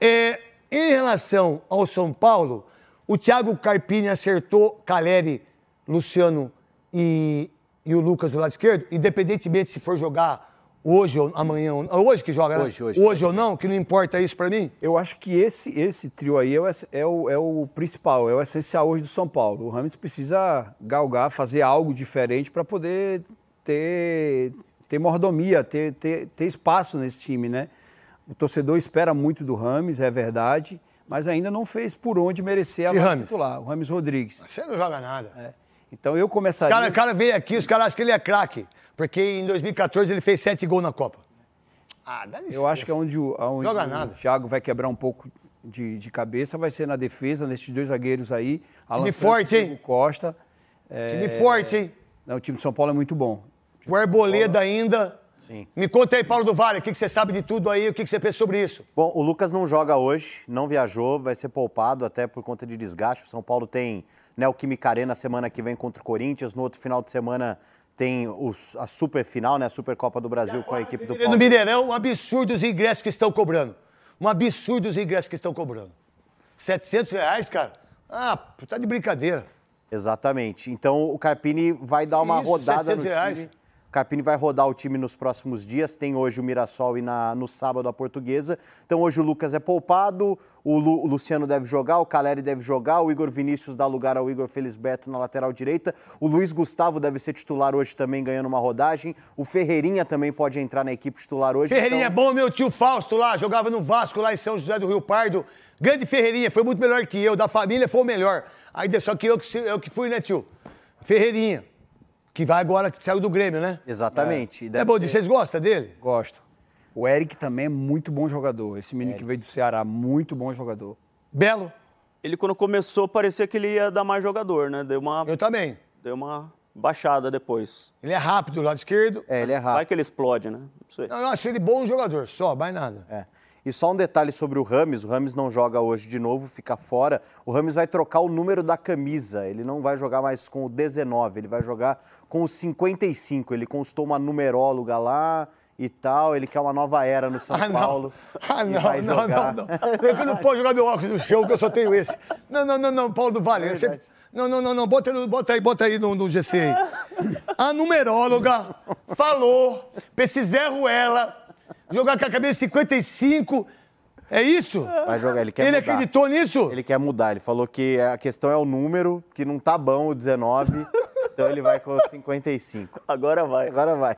É, em relação ao São Paulo, o Thiago Carpini acertou Caleri, Luciano e, e o Lucas do lado esquerdo, independentemente se for jogar hoje ou amanhã, hoje que joga, hoje, né? hoje, hoje, hoje ou não, que não importa isso para mim? Eu acho que esse esse trio aí é o, é, o, é o principal, é o essencial hoje do São Paulo. O Ramos precisa galgar, fazer algo diferente para poder ter, ter mordomia, ter, ter, ter espaço nesse time, né? O torcedor espera muito do Rames, é verdade, mas ainda não fez por onde merecer a bola titular, o Rames Rodrigues. Você não joga nada. É. Então eu começaria. O cara, o cara veio aqui, os caras acham que ele é craque, porque em 2014 ele fez sete gols na Copa. Ah, dá licença. Eu acho que é onde o, onde joga o nada. Thiago vai quebrar um pouco de, de, cabeça, vai ser na defesa, nesses dois zagueiros aí. Alan time forte, hein? Costa. É... Time forte, hein? Não, o time de São Paulo é muito bom. O, o Arboleda ainda. Sim. Me conta aí, Paulo do Vale, o que, que você sabe de tudo aí, o que, que você pensa sobre isso? Bom, o Lucas não joga hoje, não viajou, vai ser poupado até por conta de desgaste. O São Paulo tem né, o Química Arena semana que vem contra o Corinthians, no outro final de semana tem os, a super final, né, a Supercopa do Brasil com a equipe do Paulo. No Mineirão, um absurdo os ingressos que estão cobrando. Um absurdo os ingressos que estão cobrando. 700 reais, cara? Ah, tá de brincadeira. Exatamente. Então o Carpini vai dar uma Isso, rodada 700 no time. Reais. Carpini vai rodar o time nos próximos dias. Tem hoje o Mirassol e na, no sábado a Portuguesa. Então hoje o Lucas é poupado, o, Lu, o, Luciano deve jogar, o Caleri deve jogar, o Igor Vinícius dá lugar ao Igor Felisberto na lateral direita. O Luiz Gustavo deve ser titular hoje também, ganhando uma rodagem. O Ferreirinha também pode entrar na equipe titular hoje. Ferreirinha então... é bom, meu tio Fausto lá, jogava no Vasco lá em São José do Rio Pardo. Grande Ferreirinha, foi muito melhor que eu, da família foi o melhor. Aí só que eu que, eu que fui, né, tio? Ferreirinha que vai agora, que saiu do Grêmio, né? Exatamente. É, é bom, ser... vocês gostam dele? Gosto. O Eric também é muito bom jogador. Esse menino Eric. que veio do Ceará, muito bom jogador. Belo? Ele, quando começou, parecia que ele ia dar mais jogador, né? Deu uma. Eu também. Deu uma baixada depois. Ele é rápido do lado esquerdo. É, ele é rápido. Vai que ele explode, né? Não sei. Não, eu acho ele bom jogador, só, mais nada. É. E só um detalhe sobre o Rames, o Rames não joga hoje de novo, fica fora. O Rames vai trocar o número da camisa, ele não vai jogar mais com o 19, ele vai jogar com o 55. Ele consultou uma numeróloga lá, e tal, ele quer uma nova era no São ah, Paulo. Ah, não, vai não, jogar. não, não. Eu não posso jogar meu óculos no show que eu só tenho esse. Não, não, não, não, Paulo do Vale. É você... Não, não, não, não, bota, bota aí, bota aí no, no GC aí. A numeróloga falou pra esse Zé Ruela jogar com a cabeça 55. É isso? Vai jogar, ele quer Ele mudar. acreditou nisso? Ele quer mudar. Ele falou que a questão é o número, que não tá bom o 19. então ele vai com 55. Agora vai. Agora vai.